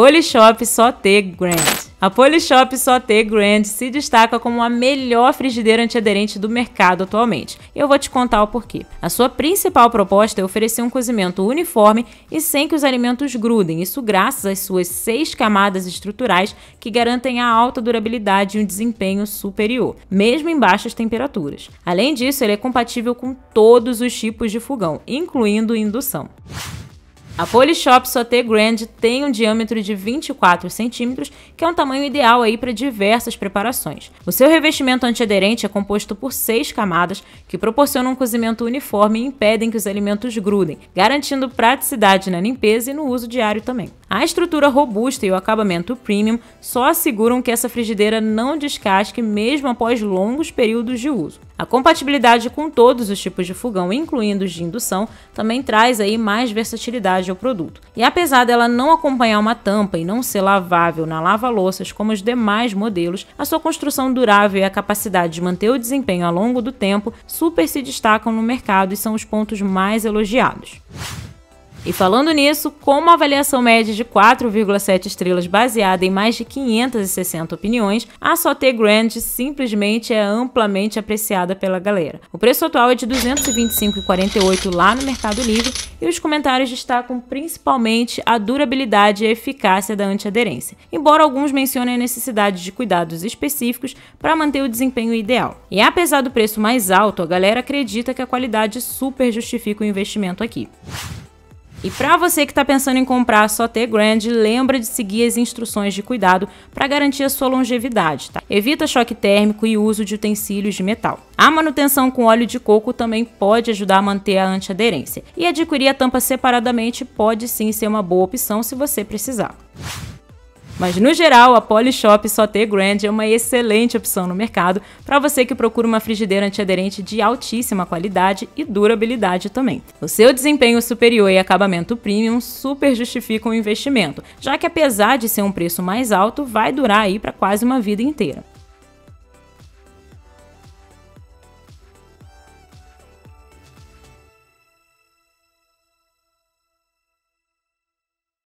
Polishop só T Grand. A Polishop Sauté Grand se destaca como a melhor frigideira antiaderente do mercado atualmente. Eu vou te contar o porquê. A sua principal proposta é oferecer um cozimento uniforme e sem que os alimentos grudem, isso graças às suas seis camadas estruturais que garantem a alta durabilidade e um desempenho superior, mesmo em baixas temperaturas. Além disso, ele é compatível com todos os tipos de fogão, incluindo indução. A Polishop Sauté Grand tem um diâmetro de 24 centímetros, que é um tamanho ideal aí para diversas preparações. O seu revestimento antiaderente é composto por seis camadas que proporcionam um cozimento uniforme e impedem que os alimentos grudem, garantindo praticidade na limpeza e no uso diário também. A estrutura robusta e o acabamento premium só asseguram que essa frigideira não descasque mesmo após longos períodos de uso. A compatibilidade com todos os tipos de fogão, incluindo os de indução, também traz aí mais versatilidade ao produto. E apesar dela não acompanhar uma tampa e não ser lavável na lava-louças como os demais modelos, a sua construção durável e a capacidade de manter o desempenho ao longo do tempo super se destacam no mercado e são os pontos mais elogiados. E falando nisso, com uma avaliação média de 4,7 estrelas baseada em mais de 560 opiniões, a Sauté Grand simplesmente é amplamente apreciada pela galera. O preço atual é de 225,48 lá no Mercado Livre e os comentários destacam principalmente a durabilidade e a eficácia da antiaderência, embora alguns mencionem a necessidade de cuidados específicos para manter o desempenho ideal. E apesar do preço mais alto, a galera acredita que a qualidade super justifica o investimento aqui. E para você que está pensando em comprar a Soter Grand, lembra de seguir as instruções de cuidado para garantir a sua longevidade, tá? Evita choque térmico e uso de utensílios de metal. A manutenção com óleo de coco também pode ajudar a manter a antiaderência. E adquirir a tampa separadamente pode sim ser uma boa opção se você precisar. Mas no geral, a Polishop Sauté Grand é uma excelente opção no mercado para você que procura uma frigideira antiaderente de altíssima qualidade e durabilidade também. O seu desempenho superior e acabamento premium super justificam o investimento, já que apesar de ser um preço mais alto, vai durar aí para quase uma vida inteira.